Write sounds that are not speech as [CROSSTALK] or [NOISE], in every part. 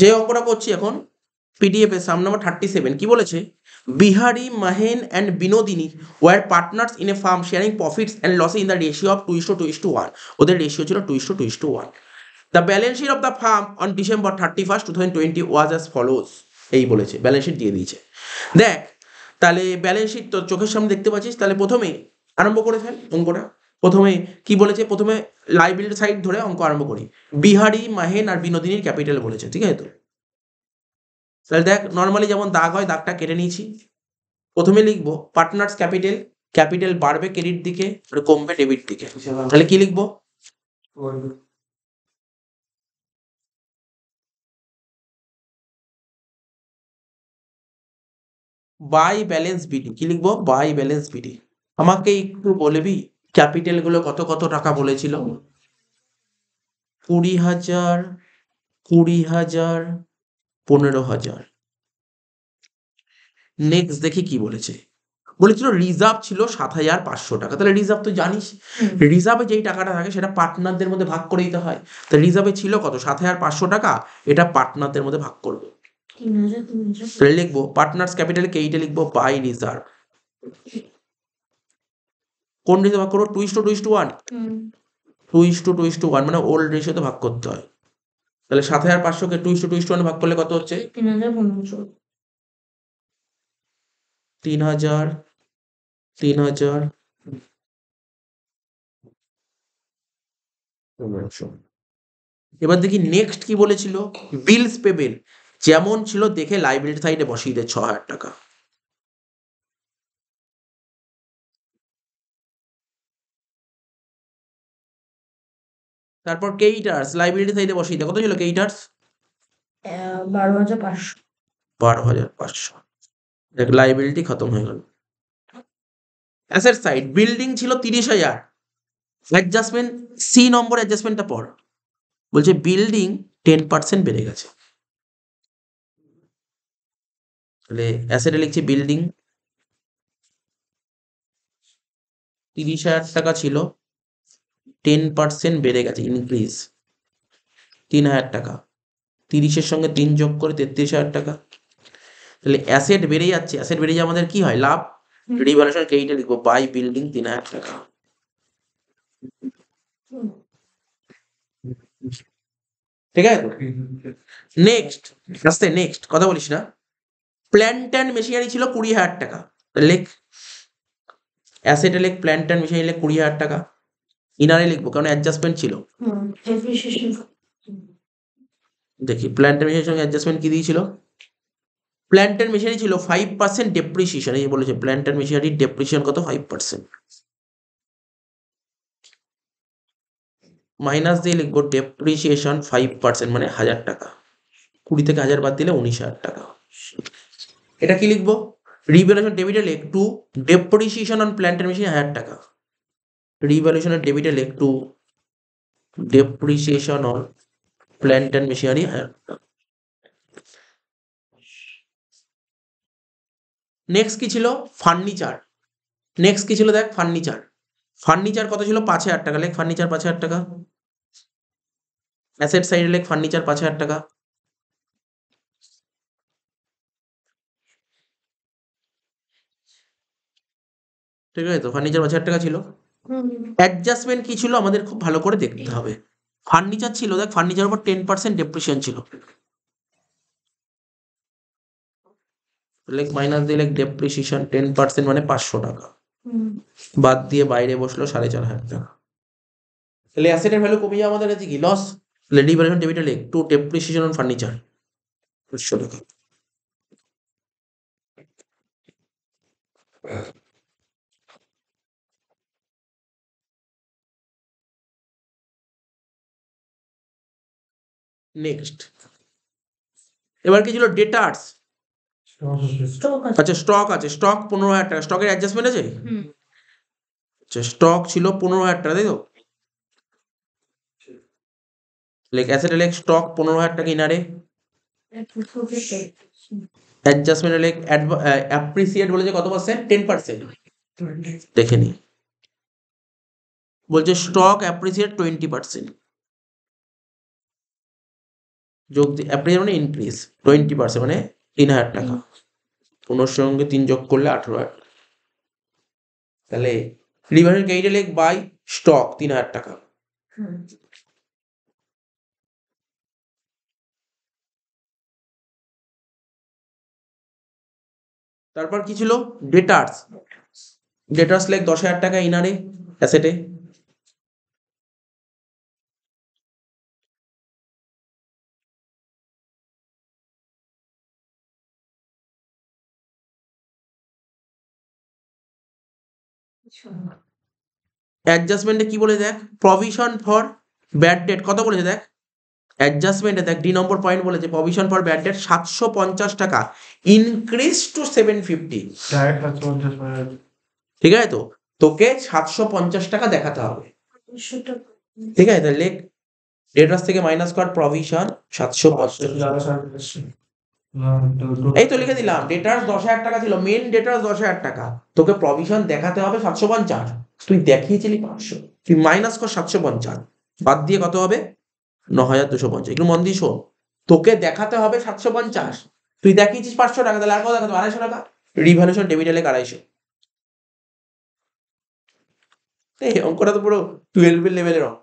যে অঙ্কটা করছি এখন পিডিএফ এর সাম নাম্বার থার্টি সেভেন কি বলেছে Bihari Mahin and Binodini were partners in a firm sharing profits and losses in the ratio of two is to is to one ওদের রেশিও ছিল two is to two is to one the balance sheet of the firm on December thirty first two thousand twenty was as follows এই বলেছে balance sheet দিয়ে দিয়েছে দেখ তাহলে balance sheet তোর চোখের সামনে দেখতে পাচ্ছিস তাহলে প্রথমে আরম্ভ করে ফেল অঙ্কটা প্রথমে কি বলেছে প্রথমে লাইব্রেরির সাইড ধরে অঙ্ক আরম্ভ করি বিহারি মাহেন আর বিনোদিনীর ক্যাপিটাল বলেছে ঠিক আছে তো তাহলে দেখ নর্মালি যেমন দাগ হয় দাগটা কেটে নিয়েছি প্রথমে লিখবো পার্টনার্স ক্যাপিটাল ক্যাপিটাল বাড়বে ক্রেডিট দিকে আর কমবে ডেবিট দিকে তাহলে কি লিখবো বাই ব্যালেন্স বিডি কি লিখবো বাই ব্যালেন্স বিডি আমাকে একটু বলবি ক্যাপিটালগুলো কত কত টাকা বলেছিল কুড়ি হাজার কুড়ি হাজার পনেরো হাজার নেক্সট দেখি কি বলেছে বলেছিল রিজার্ভ ছিল সাত হাজার পাঁচশো টাকা তাহলে রিজার্ভ তো জানিস রিজার্ভে যেই টাকাটা থাকে সেটা পার্টনারদের মধ্যে ভাগ করে দিতে হয় তাহলে রিজার্ভে ছিল কত সাত হাজার পাঁচশো টাকা এটা পার্টনারদের মধ্যে ভাগ করবে তাহলে লিখবো পার্টনার্স ক্যাপিটাল কেইটা লিখবো বাই রিজার্ভ কোন রেশিও ভাগ করবো two to two is to one two is to two two one মানে ওল্ড রেশিওতে ভাগ করতে হয় তাহলে সাত হাজার পাঁচশোকে two is to two two one ভাগ করলে কত হচ্ছে তিন হাজার তিন হাজার এবার দেখি নেক্সট কি বলেছিল বিলস পেবেন যেমন ছিল দেখে লাইব্রেরি সাইডে বসিয়ে দেয় ছ হাজার টাকা তারপর কেইটার্স লাইবিলিটি সাইডে বসিয়ে দাও কত ছিল কেইটার্স বারো হাজার পাঁচশো বারো হাজার পাঁচশো লাইবিলিটি খতম হয়ে গেল অ্যাসেট সাইড বিল্ডিং ছিল তিরিশ হাজার অ্যাডজাস্টমেন্ট সি নম্বর অ্যাডজাস্টমেন্টটা পর বলছে বিল্ডিং টেন পার্সেন্ট বেড়ে গেছে তাহলে অ্যাসেটে লিখছি বিল্ডিং তিরিশ হাজার টাকা ছিল টেন পার্সেন্ট বেড়ে গেছে ইনক্রিজ তিন হাজার টাকা তিরিশের সঙ্গে তিন যোগ করে তেত্রিশ হাজার টাকা তাহলে অ্যাসেট বেড়ে যাচ্ছে অ্যাসেট বেড়ে যাওয়া আমাদের কি হয় লাভ রিভ্যালুশন ক্রেডিটে লিখবো বাই বিল্ডিং তিন হাজার টাকা ঠিক আছে নেক্সট আস্তে নেক্সট কথা বলিস না প্ল্যান্ট অ্যান্ড মেশিনারি ছিল কুড়ি হাজার টাকা লেখ অ্যাসেটে লেখ প্ল্যান্ট অ্যান্ড মেশিনারি লেখ কুড়ি হাজার টাকা ইনারে লিখবো কারণ অ্যাডজাস্টমেন্ট ছিল দেখি প্ল্যান্টের মেশিনের সঙ্গে অ্যাডজাস্টমেন্ট কি দিয়েছিল প্ল্যান্টের মেশিনারি ছিল ফাইভ পার্সেন্ট ডেপ্রিসিয়েশন এই বলেছে প্ল্যান্টের মেশিনারি ডেপ্রিসিয়েশন কত ফাইভ পার্সেন্ট মাইনাস দিয়ে লিখবো ডেপ্রিসিয়েশন ফাইভ পার্সেন্ট মানে হাজার টাকা কুড়ি থেকে হাজার বাদ দিলে উনিশ হাজার টাকা এটা কি লিখবো রিভেলেশন ডেবিটে লিখ টু ডেপ্রিসিয়েশন অন প্ল্যান্টের মেশিন হাজার টাকা রিভ্যালুশনের ডেবিটে debitor to depreciation depreciation on plant machinery next কি ছিল ফার্নিচার নেক্সট কি ছিল দেখ ফার্নিচার ফার্নিচার কত ছিল পাঁচ হাজার টাকা লেখ ফার্নিচার পাঁচ হাজার টাকা অ্যাসেট সাইড লেখ ফার্নিচার পাঁচ হাজার টাকা ঠিক আছে তো ফার্নিচার পাঁচ হাজার টাকা ছিল অ্যাডজাস্টমেন্ট কি ছিল আমাদের খুব ভালো করে দেখতে হবে ফার্নিচার ছিল দেখ ফার্নিচার উপর টেন পার্সেন্ট ডেপ্রিসিয়েশন ছিল লেখ মাইনাস দিলে লেখ ডেপ্রিসিয়েশন টেন পার্সেন্ট মানে পাঁচশো টাকা বাদ দিয়ে বাইরে বসলো সাড়ে চার হাজার টাকা তাহলে অ্যাসেটের ভ্যালু কমে যাওয়া আমাদের কাছে কি লস ভ্যালু ডেবিটে লেক টু ডেপ্রিসিয়েশন অন ফার্নিচার পাঁচশো টাকা নেক্সট এবার কি ছিল ডেটার্স আচ্ছা স্টক আছে স্টক পনেরো হাজার টাকা স্টকের অ্যাডজাস্টমেন্ট আছে আচ্ছা স্টক ছিল পনেরো হাজার টাকা তাই তো লেক অ্যাসেট লেক স্টক পনেরো হাজার টাকা ইনারে অ্যাডজাস্টমেন্ট লেক অ্যাপ্রিসিয়েট বলেছে কত পার্সেন্ট টেন পার্সেন্ট দেখে নি বলছে স্টক অ্যাপ্রিসিয়েট টোয়েন্টি পার্সেন্ট যোগ অ্যাপ্রেজ মানে ইনক্রিজ টোয়েন্টি পার্সেন্ট মানে তিন হাজার টাকা পনেরো সঙ্গে তিন যোগ করলে আঠেরো হাজার তাহলে লিভারের ক্যাপিটাল এক বাই স্টক তিন হাজার টাকা তারপর কি ছিল ডেটার্স ডেটার্স লেগ দশ হাজার টাকা ইনারে অ্যাসেটে অ্যাডজাস্টমেন্টে কি বলে দেখ প্রভিশন ফর ব্যাড ডেট কত বলেছে দেখ অ্যাডজাস্টমেন্টে দেখ ডি নম্বর পয়েন্ট বলেছে প্রভিশন ফর ব্যাড ডেট সাতশো পঞ্চাশ টাকা ইনক্রিজ টু সেভেন ফিফটি ঠিক আছে তো তোকে সাতশো পঞ্চাশ টাকা দেখাতে হবে ঠিক আছে তাহলে ডেটার্স ডেটাস থেকে মাইনাস কর প্রভিশন সাতশো পঞ্চাশ এই তো লিখে দিলাম ডেটার্স দশ হাজার টাকা ছিল মেন ডেটার্স দশ হাজার টাকা তোকে প্রভিশন দেখাতে হবে সাতশো পঞ্চাশ তুই দেখিয়েছিলি পাঁচশো তুই মাইনাস কর সাতশো পঞ্চাশ বাদ দিয়ে কত হবে ন হাজার দুশো পঞ্চাশ একটু মন দিস তোকে দেখাতে হবে সাতশো পঞ্চাশ তুই দেখিয়েছিস পাঁচশো টাকা তাহলে আর কত দেখাতো আড়াইশো টাকা রিভ্যালুশন ডেবিটালে আড়াইশো এই অঙ্কটা তো পুরো টুয়েলভের লেভেলের অঙ্ক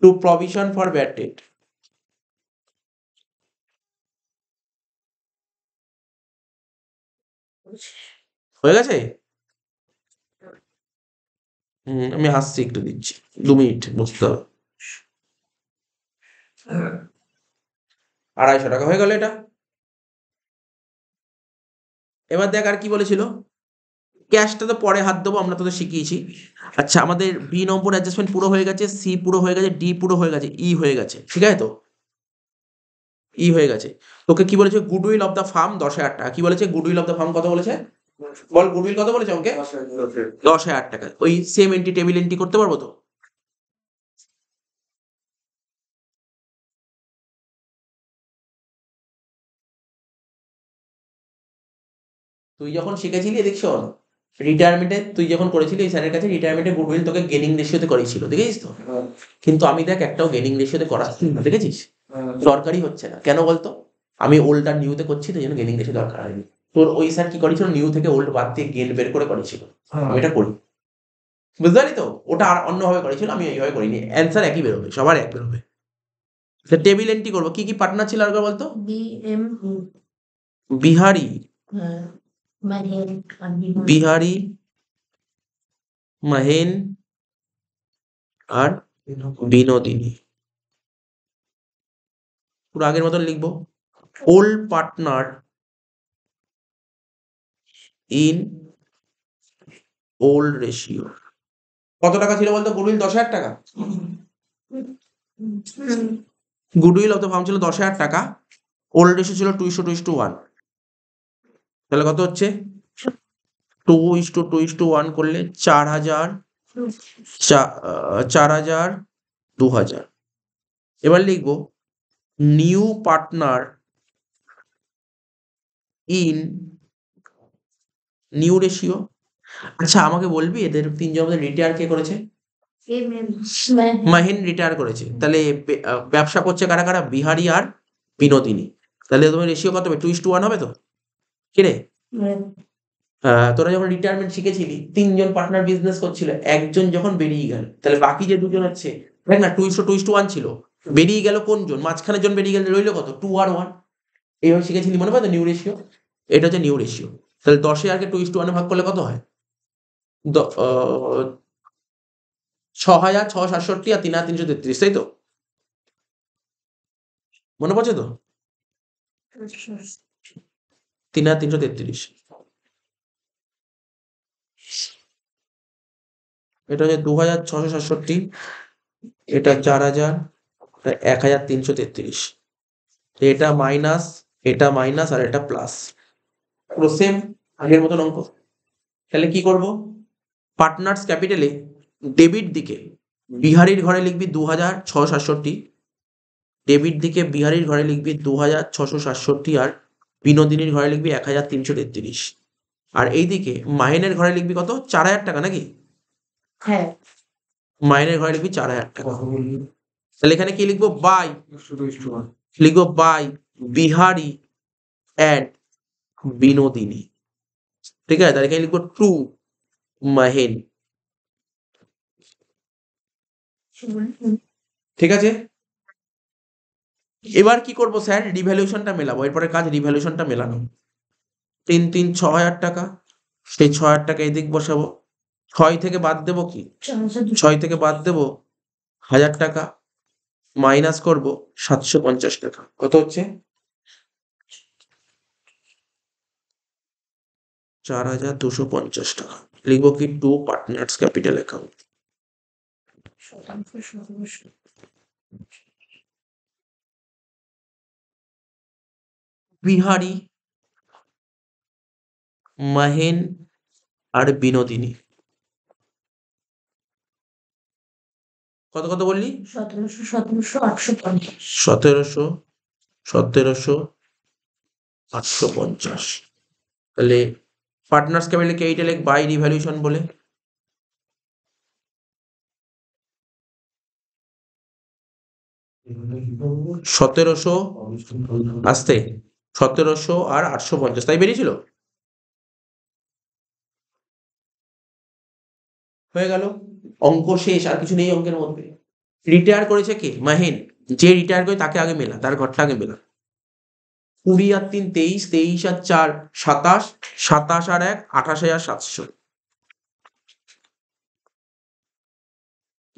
to provision for bad debt হয়ে গেছে আমি হাসছি একটু দিচ্ছি দু মিনিট বুঝতে হবে আড়াইশো টাকা হয়ে গেল এটা এবার দেখ আর কি বলেছিল ক্যাশটা তো পরে হাত দেবো আমরা তোদের শিখিয়েছি আচ্ছা আমাদের বি নম্বর অ্যাডজাস্টমেন্ট পুরো হয়ে গেছে সি পুরো হয়ে গেছে ডি পুরো হয়ে গেছে ই হয়ে গেছে ঠিক আছে তো ই হয়ে গেছে তোকে কি বলেছে গুডউইল অফ দ্য ফার্ম দশ হাজার টাকা কি বলেছে গুডউইল অফ দ্য ফার্ম কত বলেছে বল গুডউইল কত বলেছে আমাকে দশ হাজার টাকা ওই সেম এন্ট্রি টেবিল এন্ট্রি করতে পারবো তো তুই যখন শিখেছিলি দেখছ রিটায়ারমেন্টে তুই যখন করেছিলি এই স্যারের কাছে রিটায়ারমেন্টে গুডউইল তোকে গেনিং রেশিওতে করেছিল দেখেছিস তো হ্যাঁ। কিন্তু আমি দেখ একটাও গেনিং রেশিওতে করা হ্যাঁ। দেখেছিস দরকারই হচ্ছে না কেন বলতো আমি ওল্ড আর নিউতে করছি তো জন্য গেনিং বেশি দরকার হয়নি তোর ওই স্যার কি করেছিল নিউ থেকে ওল্ড বাদ দিয়ে গেন বের করে করেছিল হ্যাঁ। আমি এটা করি বুঝতে পারি তো ওটা আর অন্যভাবে করেছিল আমি এইভাবে করিনি অ্যান্সার একই বেরোবে সবার এক বেরোবে টেবিল এন্ট্রি করবো কি কি পার্টনার ছিল আর বলতো বিহারি হ্যাঁ, বিহারি মাহেন আর বিনোদিনী পুরো আগের মতন লিখবো old partner in old ratio কত টাকা ছিল বলতো গুডউইল দশ হাজার টাকা গুডউইল অত ফার্ম ছিল দশ হাজার টাকা ওল্ড রেশিও ছিল two is to two is to one তাহলে কত হচ্ছে two is to two is to one করলে চার হাজার চার হাজার দু হাজার এবার লিখবো new partner in new ratio আচ্ছা আমাকে বলবি এদের তিনজন মধ্যে রিটায়ার কে করেছে মাহিন রিটায়ার করেছে তাহলে ব্যবসা করছে কারা কারা বিহারি আর বিনোদিনী তাহলে তোমার রেশিও কত হবে টু ইস ওয়ান হবে তো কিরে তোরা যখন রিটায়ারমেন্ট শিখেছিলি তিনজন পার্টনার বিজনেস করছিল একজন যখন বেরিয়ে গেল তাহলে বাকি যে দুজন আছে দেখ না two is to two one ছিল বেরিয়ে গেল কোন জোন মাঝখানের জোন বেরিয়ে গেল রইল কত টু আর ওয়ান এইভাবে শিখেছিলি মনে পাই নিউ রেশিও এটা হচ্ছে নিউ রেশিও তাহলে দশে আগে টু ইস টু ওয়ানে ভাগ করলে কত হয় ছ হাজার ছ সাতষট্টি আর তিন হাজার তিনশো তেত্রিশ তাই তো মনে পড়ছে তো তিন হাজার তিনশো তেত্রিশ এটা হচ্ছে দু হাজার ছশো সাতষট্টি এটা চার হাজার এক হাজার তিনশো তেত্রিশ এটা মাইনাস এটা মাইনাস আর এটা প্লাস পুরো সেম আগের মতন অঙ্ক তাহলে কি করব পার্টনার্স ক্যাপিটালে ডেবিট দিকে বিহারির ঘরে লিখবি দু হাজার ছশো সাতষট্টি ডেবিট দিকে বিহারির ঘরে লিখবি দু হাজার ছশো সাতষট্টি আর বিনোদিনীর ঘরে লিখবি এক হাজার তিনশো তেত্রিশ আর এইদিকে মাইনের ঘরে লিখবি কত চার হাজার টাকা নাকি হ্যাঁ মাইনের ঘরে লিখবি চার হাজার টাকা তাহলে এখানে কি লিখবো বাই লিখবো বাই বিহারি অ্যাট বিনোদিনী ঠিক আছে তাহলে এখানে লিখবো টু মাহেন ঠিক আছে এবার কি করবো স্যার রিভ্যালুয়েশনটা মেলাবো এরপরে কাজ রিভ্যালুয়েশনটা মেলানো তিন তিন ছ হাজার টাকা সেই ছ হাজার টাকা এদিক বসাবো ছয় থেকে বাদ দেবো কি ছয় থেকে বাদ দেবো হাজার টাকা মাইনাস করব সাতশো পঞ্চাশ টাকা কত হচ্ছে চার হাজার দুশো পঞ্চাশ টাকা লিখবো কি to partners capital account Bihari Mahin আর বিনোদিনী কত কত বললি সতেরোশো সতেরোশো আটশো পঞ্চাশ সতেরোশো সতেরোশো আটশো পঞ্চাশ তাহলে পার্টনার্স ক্যাপিটালকে এইটা লেখ বাই রিভ্যালুয়েশন বলে সতেরোশো আসতে সতেরোশো আর আটশো পঞ্চাশ তাই বেরিয়েছিল হয়ে গেল অঙ্ক শেষ আর কিছু নেই অঙ্কের মধ্যে রিটায়ার করেছে কে মাহিন যে রিটায়ার করে তাকে আগে মেলা তার ঘরটা আগে মেলা কুড়ি আর তিন তেইশ তেইশ আর চার সাতাশ সাতাশ আর এক আঠাশ হাজার সাতশো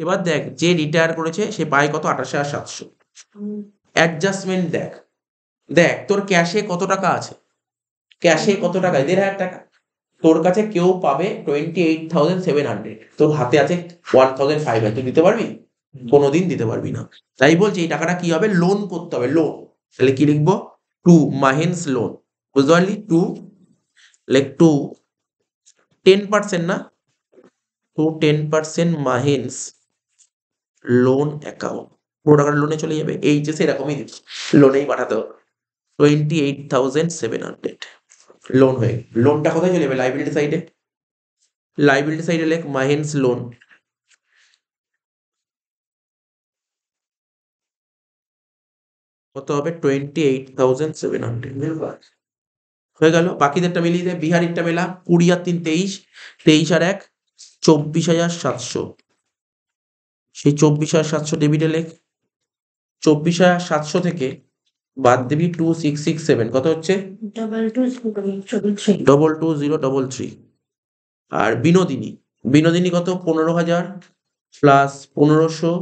এবার দেখ যে রিটায়ার করেছে সে পায় কত আঠাশ হাজার সাতশো অ্যাডজাস্টমেন্ট দেখ দেখ তোর ক্যাশে কত টাকা আছে ক্যাশে কত টাকা দেড় হাজার টাকা তোর কাছে কেউ পাবে twenty eight thousand seven hundred তোর হাতে আছে ওয়ান থাউজেন্ড ফাইভ হান্ড্রেড তুই দিতে পারবি কোনোদিন দিতে পারবি না তাই বলছি এই টাকাটা কি হবে লোন করতে হবে লোন তাহলে কি লিখবো টু মাহেন্স লোন বুঝতে পারলি to like to ten percent না to ten percent Mahin's loan account পুরো টাকার লোনে চলে যাবে এইচএস এরকমই লোনেই পাঠাতে হবে twenty eight thousand seven hundred loan হয়ে লোনটা কোথায় চলে যাবে লাইবিলিটি সাইডে লাইবিলিটি সাইডে লেখ মাহেন্স লোন কত হবে twenty eight thousand seven hundred হয়ে গেল বাকিদেরটা মিলিয়ে দেয় বিহারিরটা মেলা কুড়ি আর তিন তেইশ তেইশ আর এক চব্বিশ হাজার সাতশো সেই চব্বিশ হাজার সাতশো ডেবিটে লেখ চব্বিশ হাজার সাতশো থেকে বাদ দিবি টু সিক্স সিক্স সেভেন কত হচ্ছে double two zero double three আর বিনোদিনী বিনোদিনী কত পনেরো হাজার প্লাস পনেরোশো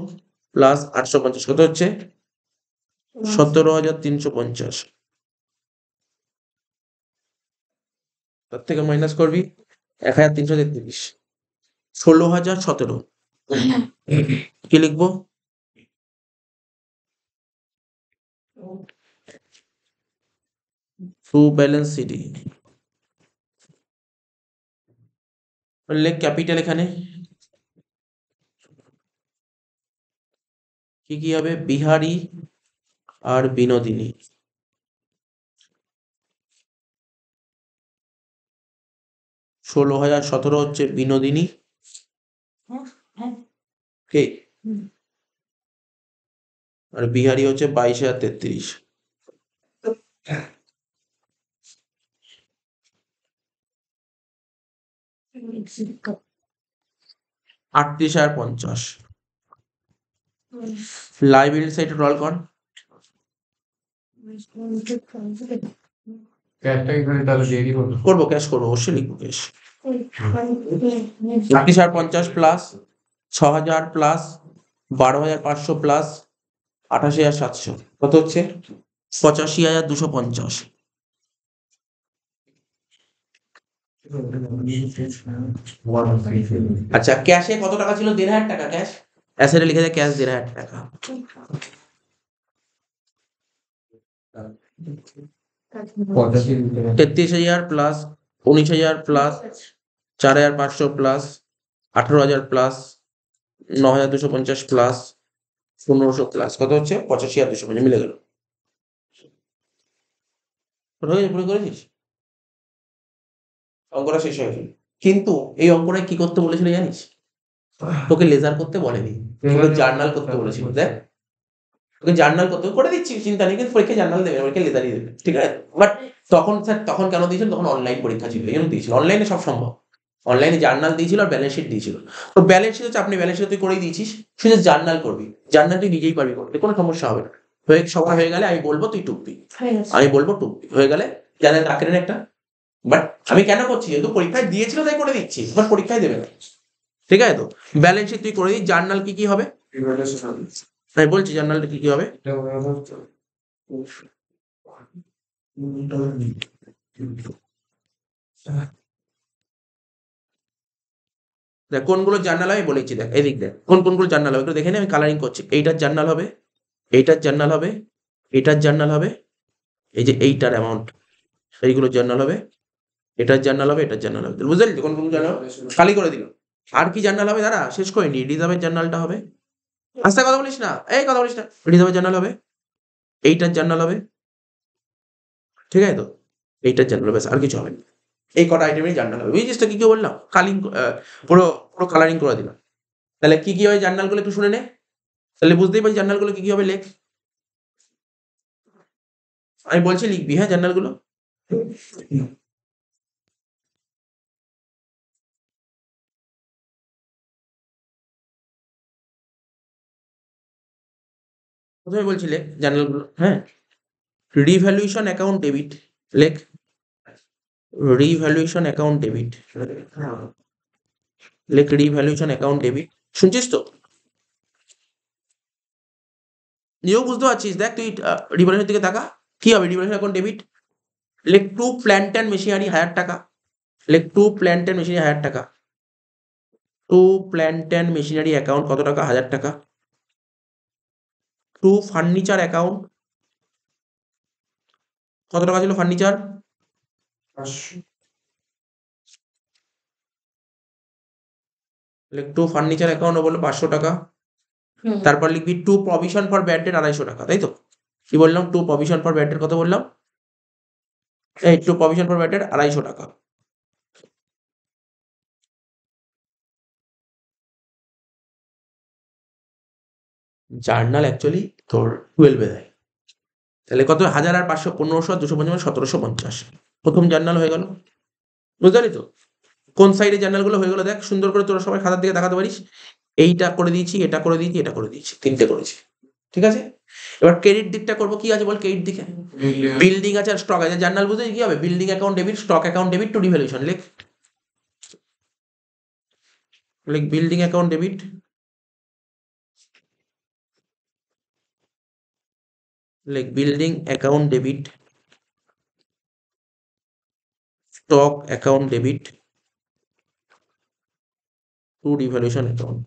প্লাস আটশো পঞ্চাশ কত হচ্ছে সতেরো হাজার তিনশো পঞ্চাশ তার থেকে মাইনাস করবি এক হাজার তিনশো তেত্রিশ ষোলো হাজার সতেরো [LAUGHS] কি লিখবো through balance CD লেখ ক্যাপিটাল এখানে কি কি হবে বিহারি আর বিনোদিনী ষোলো হাজার সতেরো হচ্ছে বিনোদিনী কে আর বিহারি হচ্ছে বাইশ হাজার তেত্রিশ আটত্রিশ আর পঞ্চাশ লাইব্রেরি সাইড রল কর করবো ক্যাশ করবো অবশ্যই লিখবো ক্যাশ আটত্রিশ হাজার পঞ্চাশ প্লাস ছ হাজার প্লাস বারো হাজার পাঁচশো প্লাস আঠাশি হাজার সাতশো কত হচ্ছে পঁচাশি হাজার দুশো পঞ্চাশ আচ্ছা ক্যাশে কত টাকা ছিল দেড় হাজার টাকা ক্যাশ অ্যাসেটে লিখে দেয় ক্যাশ দেড় হাজার টাকা তেত্রিশ হাজার প্লাস উনিশ হাজার প্লাস চার হাজার পাঁচশো প্লাস আঠারো হাজার প্লাস ন হাজার দুশো পঞ্চাশ প্লাস পনেরোশো প্লাস কত হচ্ছে পঁচাশি হাজার দুশো পঞ্চাশ মিলে গেল পুরো করেছিস অঙ্কটা শেষ হয়ে গেল কিন্তু এই অঙ্কটা কি করতে বলেছিল জানিস তোকে লেজার করতে বলেনি জার্নাল করতে বলেছিল দেখ তোকে জার্নাল করতে করে দিচ্ছি চিন্তা নেই কিন্তু জার্নাল দেবে লেজারই দেবে ঠিক আছে বাট তখন স্যার তখন কেন দিয়েছিল তখন অনলাইন পরীক্ষা ছিল এই জন্য দিয়েছিল অনলাইনে সব সম্ভব অনলাইনে জার্নাল দিয়েছিল আর ব্যালেন্স শিট দিয়েছিল তো ব্যালেন্স শিট হচ্ছে আপনি ব্যালেন্স শিট তুই করেই দিয়েছিস শুধু জার্নাল করবি জার্নাল তুই নিজেই পারবি করতে কোনো সমস্যা হবে না হয়ে সময় হয়ে গেলে আমি বলবো তুই টুকবি আমি বলবো টুকবি হয়ে গেলে জানেন রাখেন একটা বাট আমি কেন করছি যেহেতু পরীক্ষায় দিয়েছিল তাই করে দিচ্ছি বাট পরীক্ষায় দেবে না ঠিক আছে তো ব্যালেন্স শিট তুই করে দিস জার্নাল কি কি হবে তাই হ্যাঁ, বলছি জার্নালটা কি কি হবে দেখ কোনগুলো জার্নাল আমি বলেছি দেখ এদিক দেখ কোন কোনগুলো জার্নাল হবে একটু দেখে আমি কালারিং করছি এইটার জার্নাল হবে এইটার জার্নাল হবে এটার জার্নাল হবে এই যে এইটার অ্যামাউন্ট এইগুলো জার্নাল হবে এটার জার্নাল হবে এটার জার্নাল হবে বুঝলি কোন কোন জার্নাল খালি করে দিল আর কি জার্নাল হবে দাঁড়া শেষ করিনি রিজার্ভের জার্নালটা হবে আস্তে কথা বলিস না এই কথা বলিস না রিজার্ভের জার্নাল হবে এইটার জার্নাল হবে ঠিক আছে তো এইটার জার্নাল হবে আর কিছু হবে না এই কটা আইটেমের জার্নাল হবে ওই জিনিসটা কি কি বললাম কালিং পুরো পুরো কালারিং করে দিলাম তাহলে কি কি হবে জার্নালগুলো একটু শুনে নে তাহলে বুঝতেই পারছি জার্নালগুলো কি কি হবে লেখ আমি বলছি লিখবি হ্যাঁ জার্নালগুলো প্রথমে বলছিলে গুলো হ্যাঁ রিভ্যালুয়েশন অ্যাকাউন্ট ডেবিট লেখ রিভ্যালুয়েশন অ্যাকাউন্ট ডেবিট লেখ রিভ্যালুয়েশন অ্যাকাউন্ট ডেবিট শুনছিস তো নিজেও বুঝতে পারছিস দেখ তুই রিভ্যালুয়েশন দিকে টাকা কি হবে রিভ্যালুয়েশন অ্যাকাউন্ট ডেবিট লেখ টু প্ল্যান্ট অ্যান্ড মেশিনারি হাজার টাকা লেখ টু প্ল্যান্ট অ্যান্ড মেশিনারি হাজার টাকা to plant and machinery account কত টাকা হাজার টাকা টু ফার্নিচার অ্যাকাউন্ট কত টাকা ছিল ফার্নিচার টু ফার্নিচার অ্যাকাউন্ট বললো পাঁচশো টাকা তারপর লিখবি টু প্রভিশন ফর ব্যাডের আড়াইশো টাকা তাই তো কি বললাম টু প্রভিশন ফর ব্যাডের কথা বললাম এই টু প্রভিশন ফর ব্যাড আড়াইশো টাকা জার্নাল অ্যাকচুয়ালি তোর টুয়েলভে দেয় তাহলে কত হাজার আর পাঁচশো পনেরোশো দুশো পঞ্চাশ সতেরোশো পঞ্চাশ প্রথম জার্নাল হয়ে গেল বুঝতে তো কোন সাইডে জার্নালগুলো হয়ে গেলো দেখ সুন্দর করে তোরা সবাই খাতার দিকে দেখাতে পারিস এইটা করে দিয়েছি এটা করে দিয়েছি এটা করে দিয়েছি তিনটে করেছি ঠিক আছে এবার ক্রেডিট দিকটা করবো কি আছে বল ক্রেডিট দিকে বিল্ডিং আছে আর স্টক আছে জার্নাল বুঝে কি হবে building account debit stock account debit to devaluation লেখ লেখ building account debit like building account debit stock account debit to revaluation account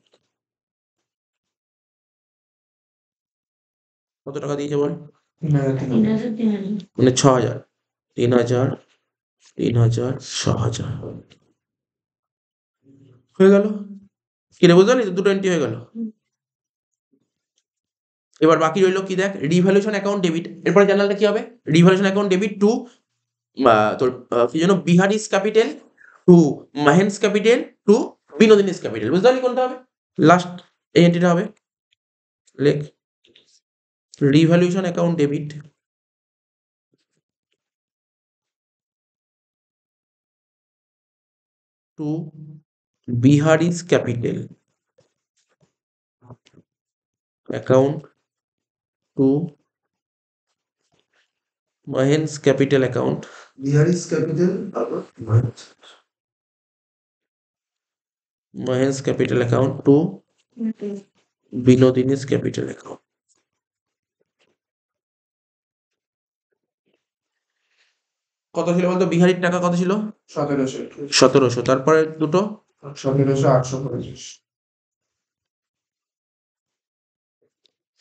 কত টাকা দিয়েছে বল মানে ছ হাজার তিন হাজার তিন হাজার ছ হাজার হয়ে গেল কিনে বুঝতে পারলি দুটো এন্ট্রি হয়ে গেল এবার বাকি রইল কি দেখ রিভ্যালুয়েশন অ্যাকাউন্ট ডেবিট এরপরে জানালটা কি হবে রিভ্যালুয়েশন অ্যাকাউন্ট ডেবিট টু তোর কি যেন Bihari's capital to Mahin's capital to Binodini's capital বুঝতে পারলি কোনটা হবে লাস্ট এই এন্ট্রিটা হবে লেখ revaluation account debit to Bihari's capital account to Mahin's capital account. Biharis capital Mahin's capital account to Binodini's capital account. কত ছিল বলতো বিহারির টাকা কত ছিল সতেরোশো সতেরোশো তারপরে দুটো সতেরোশো আটশো পঁচিশ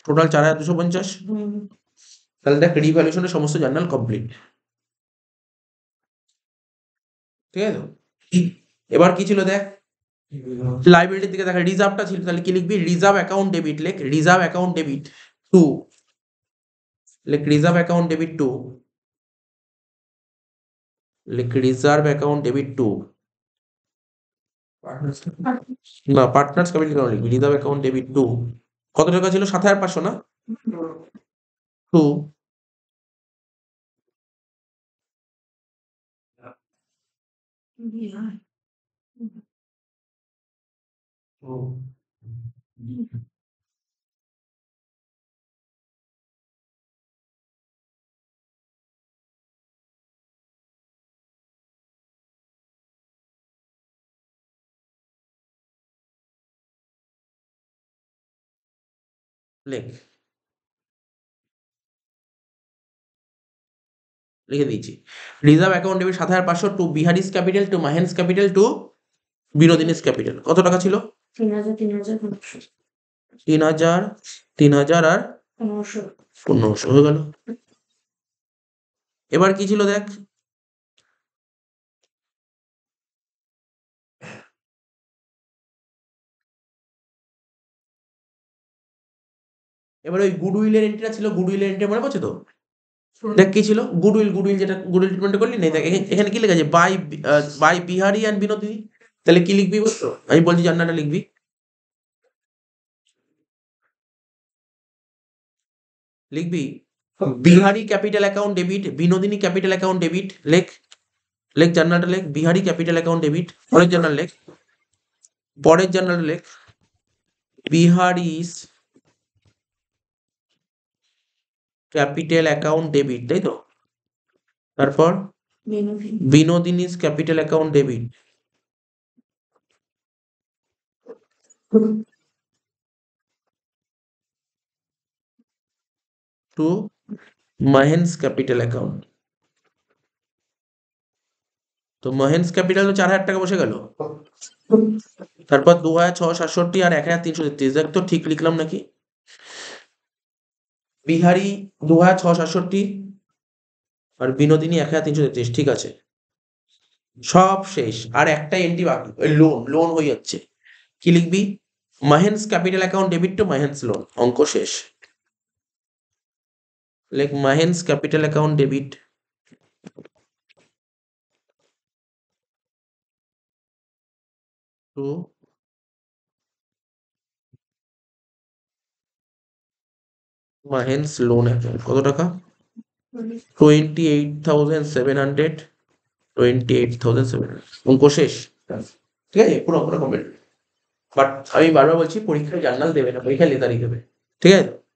টোটাল চার হাজার দুশো পঞ্চাশ তাহলে দেখ রিভ্যালুশনের সমস্ত জার্নাল কমপ্লিট ঠিক আছে এবার কি ছিল দেখ লাইব্রেরির দিকে দেখ রিজার্ভটা ছিল তাহলে কি লিখবি রিজার্ভ অ্যাকাউন্ট ডেবিট লেখ রিজার্ভ অ্যাকাউন্ট ডেবিট টু লেখ রিজার্ভ অ্যাকাউন্ট ডেবিট টু লেখ রিজার্ভ অ্যাকাউন্ট ডেবিট টু না পার্টনার্স কমিটি লিখবি রিজার্ভ অ্যাকাউন্ট ডেবিট টু কত টাকা ছিল সাত হাজার পাঁচশো না টু Oh. লেখ লিখে দিয়েছি রিজার্ভ অ্যাকাউন্ট সাত হাজার পাঁচশো to Bihari's capital to Mahin's capital to Binodini's capital কত টাকা ছিল তিন হাজার তিন হাজার আর পনেরোশো হয়ে গেল এবার কি ছিল দেখ এবার ওই গুডউইলের এন্ট্রিটা ছিল গুডউইলের এন্ট্রি মনে পড়ছে তো দেখ কি ছিল গুডউইল গুডউইল যেটা গুডউইল ট্রিটমেন্ট করলি নেই দেখ এখানে কি লেখা আছে by by Bihari and Binodini তাহলে কি লিখবি বলতো আমি বলছি জান্নাটা লিখবি লিখবি Bihari capital account debit Binodini capital account debit লেখ লেখ জার্নালটা লেখ বিহারি ক্যাপিটাল অ্যাকাউন্ট ডেবিট পরের জার্নাল লেখ পরের জার্নাল লেখ বিহারিস ক্যাপিটাল অ্যাকাউন্ট ডেবিট তাই তো তারপর Binodini capital account debit to মহেন্স ক্যাপিটাল অ্যাকাউন্ট তো মহেন্স ক্যাপিটাল তো চার হাজার টাকা বসে গেল তারপর দু হাজার ছ সাতষট্টি আর এক হাজার তিনশো তেত্রিশ তো ঠিক লিখলাম নাকি বিহারি দু হাজার ছ সাতষট্টি আর বিনোদিনী এক হাজার তিনশো তেত্রিশ ঠিক আছে সব শেষ আর একটা এন্ট্রি বাকি লোন লোন হয়ে যাচ্ছে কি লিখবি মাহেন্স ক্যাপিটাল অ্যাকাউন্ট ডেবিট টু মাহেন্স লোন অঙ্ক শেষ লেখ মাহেন্স capital account debit to my hence loan amount কত টাকা twenty eight thousand seven hundred twenty eight thousand seven অঙ্ক শেষ ঠিক আছে কোনো অঙ্কটা কমপ্লিট বাট আমি বারবার বলছি পরীক্ষায় জার্নাল দেবে না পরীক্ষায় লেতারি দেবে ঠিক আছে